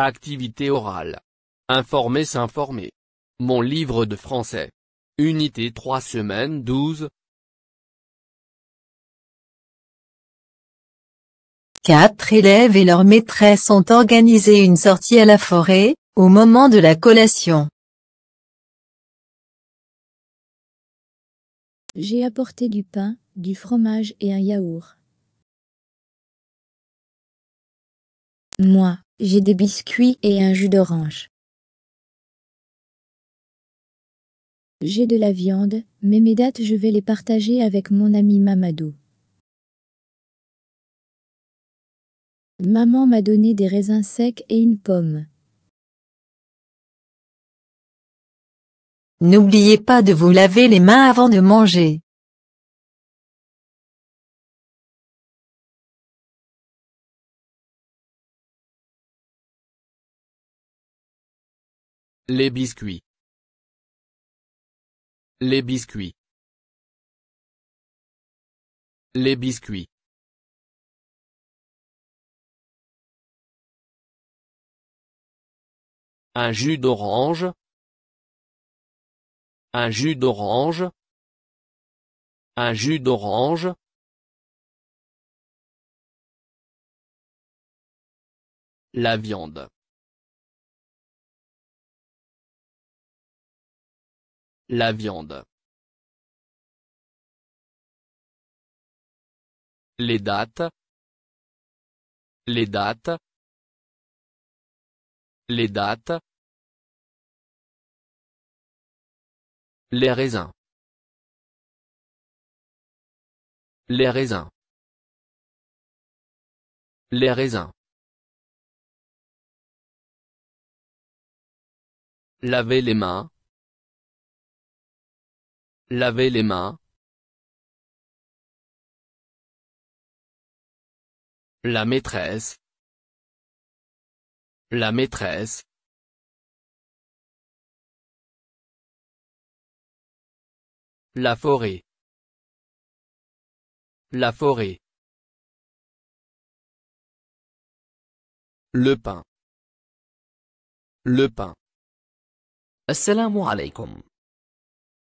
Activité orale. Informer s'informer. Mon livre de français. Unité 3 semaines 12. Quatre élèves et leur maîtresse ont organisé une sortie à la forêt, au moment de la collation. J'ai apporté du pain, du fromage et un yaourt. Moi, j'ai des biscuits et un jus d'orange. J'ai de la viande, mais mes dates je vais les partager avec mon ami Mamadou. Maman m'a donné des raisins secs et une pomme. N'oubliez pas de vous laver les mains avant de manger. Les biscuits. Les biscuits. Les biscuits. Un jus d'orange. Un jus d'orange. Un jus d'orange. La viande. La viande. Les dates. Les dates. Les dates. Les raisins. Les raisins. Les raisins. Laver les mains. Laver les mains. La maîtresse. La maîtresse. La forêt. La forêt. Le pain. Le pain. Assalamu alaikum.